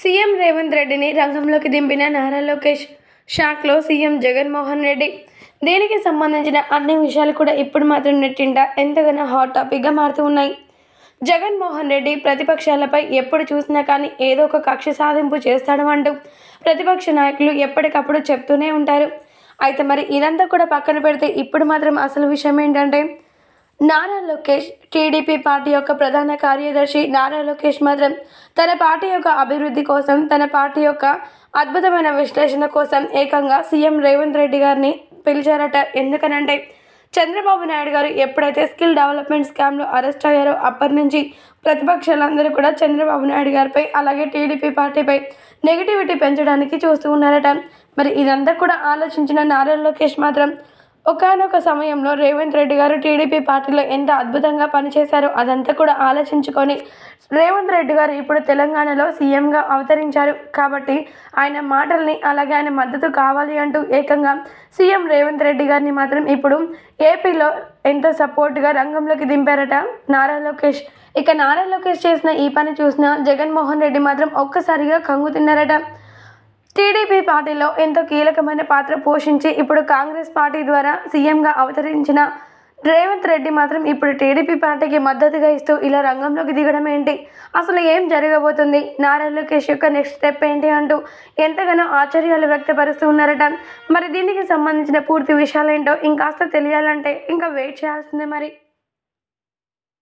CM Revanth రెడ్డిని రంగంలోకి దింపిన నారా లోకేష్ షాక్లో సీఎం జగన్మోహన్ రెడ్డి దీనికి సంబంధించిన అన్ని విషయాలు కూడా ఇప్పుడు మాత్రం నెట్టింట ఎంతగానో హాట్ టాపిక్గా మారుతూ ఉన్నాయి జగన్మోహన్ రెడ్డి ప్రతిపక్షాలపై ఎప్పుడు చూసినా కానీ ఏదో ఒక కక్ష సాధింపు చేస్తాడు అంటూ ప్రతిపక్ష నాయకులు ఎప్పటికప్పుడు చెప్తూనే ఉంటారు అయితే మరి ఇదంతా కూడా పక్కన పెడితే ఇప్పుడు మాత్రం అసలు విషయం ఏంటంటే నారా లోకేష్ టీడీపీ పార్టీ యొక్క ప్రధాన కార్యదర్శి నారా లోకేష్ మాత్రం తన పార్టీ యొక్క అభివృద్ధి కోసం తన పార్టీ యొక్క అద్భుతమైన విశ్లేషణ కోసం ఏకంగా సీఎం రేవంత్ రెడ్డి గారిని పిలిచారట ఎందుకనంటే చంద్రబాబు నాయుడు గారు ఎప్పుడైతే స్కిల్ డెవలప్మెంట్ స్కామ్లో అరెస్ట్ అయ్యారో అప్పటి నుంచి ప్రతిపక్షాలందరూ కూడా చంద్రబాబు నాయుడు గారిపై అలాగే టీడీపీ పార్టీపై నెగిటివిటీ పెంచడానికి చూస్తూ ఉన్నారట మరి ఇదంతా కూడా ఆలోచించిన నారా లోకేష్ మాత్రం ఒకనొక సమయంలో రేవంత్ రెడ్డి గారు టీడీపీ పార్టీలో ఎంత అద్భుతంగా పనిచేశారో అదంతా కూడా ఆలోచించుకొని రేవంత్ రెడ్డి గారు ఇప్పుడు తెలంగాణలో సీఎంగా అవతరించారు కాబట్టి ఆయన మాటల్ని అలాగే ఆయన మద్దతు కావాలి అంటూ ఏకంగా సీఎం రేవంత్ రెడ్డి గారిని మాత్రం ఇప్పుడు ఏపీలో ఎంతో సపోర్ట్గా రంగంలోకి దింపారట నారా లోకేష్ ఇక నారా లోకేష్ చేసిన ఈ పని చూసిన జగన్మోహన్ రెడ్డి మాత్రం ఒక్కసారిగా కంగు తిన్నారట టీడీపీ పార్టీలో ఎంతో కీలకమైన పాత్ర పోషించి ఇప్పుడు కాంగ్రెస్ పార్టీ ద్వారా సీఎంగా అవతరించిన రేవంత్ రెడ్డి మాత్రం ఇప్పుడు టీడీపీ పార్టీకి మద్దతుగా ఇస్తూ ఇలా రంగంలోకి దిగడం ఏంటి అసలు ఏం జరగబోతుంది నారా లోకేష్ యొక్క నెక్స్ట్ స్టెప్ ఏంటి అంటూ ఎంతగానో ఆశ్చర్యాలు వ్యక్తపరుస్తూ ఉన్నారట మరి దీనికి సంబంధించిన పూర్తి విషయాలు ఏంటో ఇంకాస్త తెలియాలంటే ఇంకా వెయిట్ చేయాల్సిందే మరి